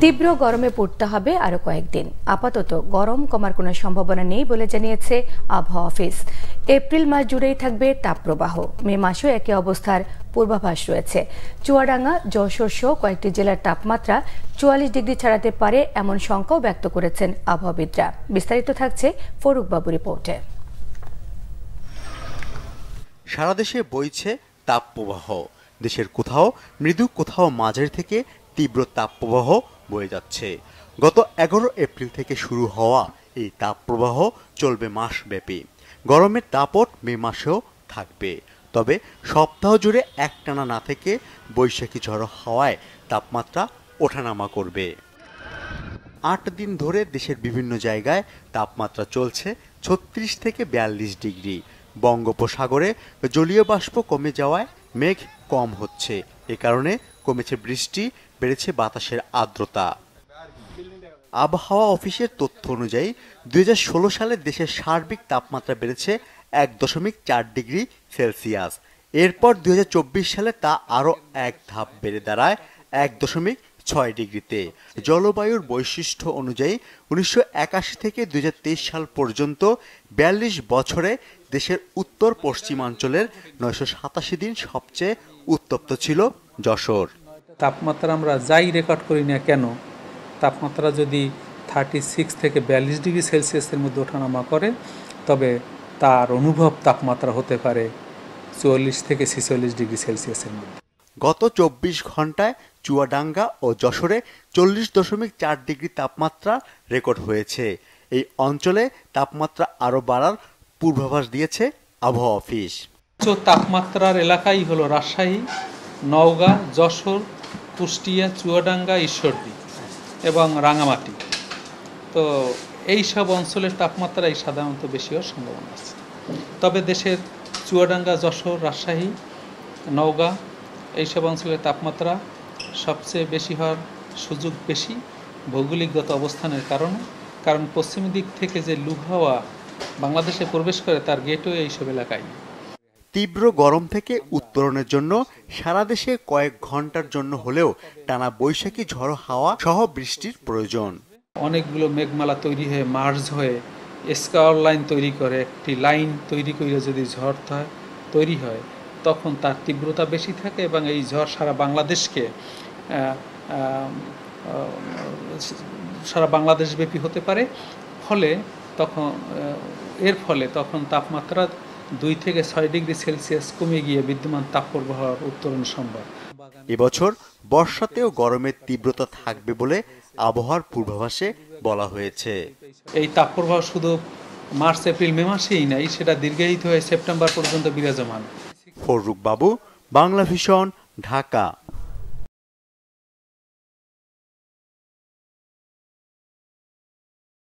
তীব্র গরমে পড়তে হবে আরও কয়েকদিন আপাতত গরম কমার কোনো সম্ভাবনা নেই বলে জানিয়েছে আবহাওয়া অফিস এপ্রিল মাস জুড়েই থাকবে তাপপ্রবাহ মে মাসেও একই অবস্থার পূর্বাভাস রয়েছে চুয়াডাঙ্গা যশোর সহ কয়েকটি জেলার তাপমাত্রা চুয়াল্লিশ ডিগ্রি ছাড়াতে পারে এমন শঙ্কাও ব্যক্ত করেছেন আবহাওয়াবিদরা বিস্তারিত থাকছে ফরুকবাবু রিপোর্টে সারা দেশে বইছে তাপপ্রবাহ দেশের কোথাও মৃদু কোথাও মাঝের থেকে তীব্র তাপপ্রবাহ বয়ে যাচ্ছে গত এগারো এপ্রিল থেকে শুরু হওয়া এই তাপপ্রবাহ চলবে মাসব্যাপী গরমের তাপট মে মাসেও থাকবে তবে সপ্তাহ জুড়ে একটানা না থেকে বৈশাখী ঝড় হাওয়ায় তাপমাত্রা ওঠানামা করবে আট দিন ধরে দেশের বিভিন্ন জায়গায় তাপমাত্রা চলছে ছত্রিশ থেকে বিয়াল্লিশ ডিগ্রি বঙ্গোপসাগরে জলীয় বাষ্প কমে যাওয়ায় মেঘ কম হচ্ছে এ কারণে কমেছে বৃষ্টি বেড়েছে বাতাসের আর্দ্রতা আবহাওয়া অফিসের তথ্য অনুযায়ী দুই সালে দেশের সার্বিক তাপমাত্রা বেড়েছে এক দশমিক চার ডিগ্রি সেলসিয়াস এরপর দুই সালে তা আরও এক ধাপ বেড়ে দাঁড়ায় এক দশমিক ছয় ডিগ্রিতে জলবায়ুর বৈশিষ্ট্য অনুযায়ী উনিশশো থেকে দুই সাল পর্যন্ত বিয়াল্লিশ বছরে দেশের উত্তর পশ্চিমাঞ্চলের নয়শো দিন সবচেয়ে উত্তপ্ত ছিল যশোর তাপমাত্রা আমরা যাই রেকর্ড করি না কেন তাপমাত্রা যদি থার্টি সিক্স থেকে বিয়াল্লিশ ডিগ্রি সেলসিয়াসের মধ্যে ওঠানামা করে তবে তার অনুভব তাপমাত্রা হতে পারে চুয়াল্লিশ থেকে ছেচল্লিশ ডিগ্রি সেলসিয়াসের মধ্যে গত চব্বিশ ঘন্টায় চুয়াডাঙ্গা ও যশোরে চল্লিশ দশমিক চার ডিগ্রি তাপমাত্রা রেকর্ড হয়েছে এই অঞ্চলে তাপমাত্রা আরও বাড়ার পূর্বাভাস দিয়েছে আবহাওয়া অফিস উচ্চ তাপমাত্রার এলাকাই হলো রাজশাহী নওগাঁ যশোর কুষ্টিয়া চুয়াডাঙ্গা ঈশ্বরদী এবং রাঙামাটি তো এই সব অঞ্চলের তাপমাত্রাই সাধারণত বেশি হওয়ার সম্ভাবনা আছে তবে দেশের চুয়াডাঙ্গা যশোর রাজশাহী নওগাঁ এইসব অঞ্চলের তাপমাত্রা সবচেয়ে বেশি হওয়ার সুযোগ বেশি ভৌগোলিকগত অবস্থানের কারণে কারণ পশ্চিম দিক থেকে যে লুহাওয়া বাংলাদেশে প্রবেশ করে তার গেটও এইসব এলাকায় তীব্র গরম থেকে উত্তরণের জন্য সারা দেশে কয়েক ঘন্টার জন্য হলেও টানা বৈশাখী ঝড় হাওয়া সহ বৃষ্টির প্রয়োজন অনেকগুলো মেঘমালা তৈরি হয়ে মার্জ হয়ে স্কার লাইন তৈরি করে একটি লাইন তৈরি করে যদি ঝড় তৈরি হয় তখন তার তীব্রতা বেশি থাকে এবং এই ঝড় সারা বাংলাদেশকে সারা বাংলাদেশ ব্যাপী হতে পারে ফলে তখন এর ফলে তখন তাপমাত্রা দুই থেকে ছয় ডিগ্রি সেলসিয়াস কমে গিয়ে বিদ্যমান তাপপ্রবাহ উত্তরণ সম্ভব এবছর বর্ষাতেও গরমের তীব্রতা থাকবে বলে আবহাওয়ার পূর্বাভাসে বলা হয়েছে এই তাপপ্রবাহ শুধু মার্চ এপ্রিল মে মাসেই নাই সেটা দীর্ঘায়িত হয়ে সেপ্টেম্বর পর্যন্ত বিরাজমান ফররুক বাবু বাংলা ভিশন ঢাকা